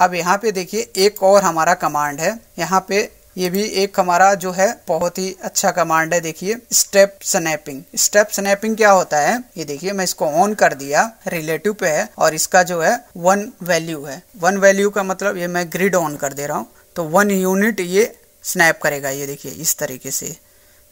अब यहाँ पे देखिए एक और हमारा कमांड है यहाँ पे ये भी एक हमारा जो है बहुत ही अच्छा कमांड है देखिए स्टेप स्नैपिंग स्टेप स्नैपिंग क्या होता है ये देखिए मैं इसको ऑन कर दिया रिलेटिव पे है और इसका जो है वन वैल्यू है वन वैल्यू का मतलब ये मैं ग्रिड ऑन कर दे रहा हूँ तो वन यूनिट ये स्नैप करेगा ये देखिए इस तरीके से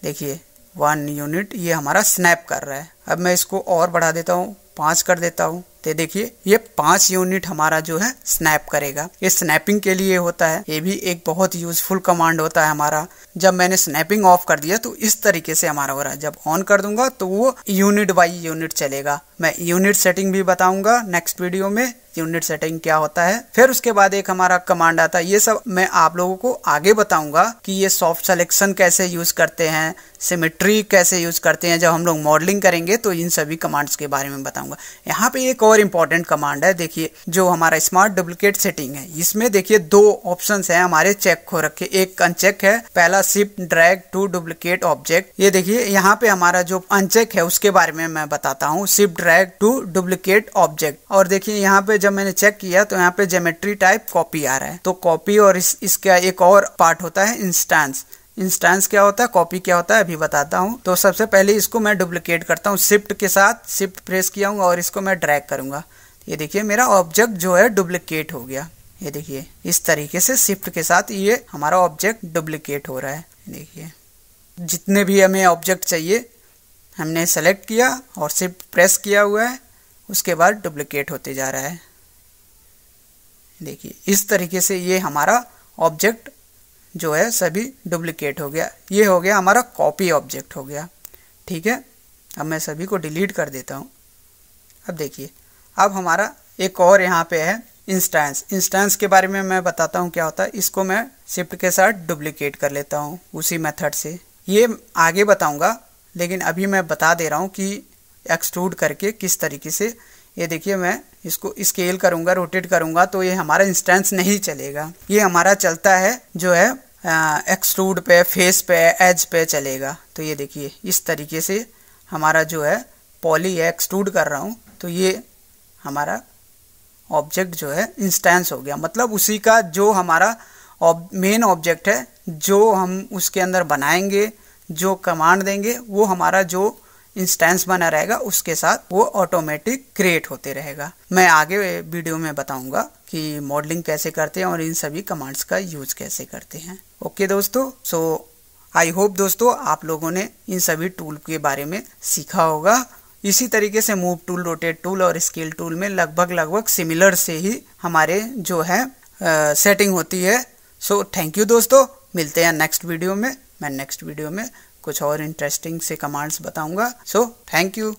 देखिए वन यूनिट ये हमारा स्नैप कर रहा है अब मैं इसको और बढ़ा देता हूँ पांच कर देता हूँ तो देखिए ये पांच यूनिट हमारा जो है स्नैप करेगा ये स्नैपिंग के लिए होता है ये भी एक बहुत यूजफुल कमांड होता है हमारा जब मैंने स्नैपिंग ऑफ कर दिया तो इस तरीके से हमारा हो रहा है जब ऑन कर दूंगा तो वो यूनिट बाई यूनिट चलेगा मैं यूनिट सेटिंग भी बताऊंगा नेक्स्ट वीडियो में यूनिट सेटिंग क्या होता है फिर उसके बाद एक हमारा कमांड आता है ये सब मैं आप लोगों को आगे बताऊंगा कि ये सॉफ्ट सेलेक्शन कैसे यूज करते हैं सिमेट्री कैसे यूज करते हैं जब हम लोग मॉडलिंग करेंगे तो इन सभी कमांड्स के बारे में बताऊंगा यहाँ पे एक और इम्पोर्टेंट कमांड है देखिए जो हमारा स्मार्ट डुप्लीकेट सेटिंग है इसमें देखिए दो ऑप्शन है हमारे चेक हो रखे एक अनचेक है पहला shift drag to duplicate object ये देखिए यहाँ पे हमारा जो अनचेक है उसके बारे में मैं बताता हूँ shift drag to duplicate object और देखिए यहाँ पे जब मैंने चेक किया तो यहाँ पे जेमेट्री टाइप कॉपी आ रहा है तो कॉपी और इस, इसका एक और पार्ट होता है इंस्टेंस इंस्टेंस क्या होता है कॉपी क्या होता है अभी बताता हूँ तो सबसे पहले इसको मैं डुप्लीकेट करता हूँ शिफ्ट के साथ शिफ्ट प्रेस किया हूँ और इसको मैं ड्रैग करूंगा ये देखिए मेरा ऑब्जेक्ट जो है डुप्लीकेट हो गया ये देखिए इस तरीके से शिफ्ट के साथ ये हमारा ऑब्जेक्ट डुप्लीकेट हो रहा है देखिए जितने भी हमें ऑब्जेक्ट चाहिए हमने सेलेक्ट किया और शिफ्ट प्रेस किया हुआ है उसके बाद डुप्लीकेट होते जा रहा है देखिए इस तरीके से ये हमारा ऑब्जेक्ट जो है सभी डुप्लीकेट हो गया ये हो गया हमारा कॉपी ऑब्जेक्ट हो गया ठीक है अब मैं सभी को डिलीट कर देता हूँ अब देखिए अब हमारा एक और यहाँ पे है इंस्टेंस इंस्टेंस के बारे में मैं बताता हूँ क्या होता है इसको मैं शिफ्ट के साथ डुप्लीकेट कर लेता हूँ उसी मेथड से ये आगे बताऊँगा लेकिन अभी मैं बता दे रहा हूँ कि एक्सट्रूड करके किस तरीके से ये देखिए मैं इसको स्केल करूँगा रोटेट करूँगा तो ये हमारा इंस्टेंस नहीं चलेगा ये हमारा चलता है जो है एक्सट्रूड पे फेस पे एज पे चलेगा तो ये देखिए इस तरीके से हमारा जो है पॉली है एक्सट्रूड कर रहा हूँ तो ये हमारा ऑब्जेक्ट जो है इंस्टेंस हो गया मतलब उसी का जो हमारा मेन ऑब्जेक्ट है जो हम उसके अंदर बनाएंगे जो कमांड देंगे वो हमारा जो इंस्टेंस बना रहेगा उसके साथ वो ऑटोमेटिक क्रिएट होते रहेगा मैं आगे वीडियो में बताऊंगा कि मॉडलिंग कैसे करते हैं और इन सभी कमांड्स का यूज कैसे करते हैं ओके दोस्तों सो आई होप दोस्तों आप लोगों ने इन सभी टूल के बारे में सीखा होगा इसी तरीके से मूव टूल रोटेट टूल और स्केल टूल में लगभग लगभग सिमिलर से ही हमारे जो है सेटिंग होती है सो थैंक यू दोस्तों मिलते हैं नेक्स्ट वीडियो में मैं नेक्स्ट वीडियो में कुछ और इंटरेस्टिंग से कमांड्स बताऊंगा सो थैंक यू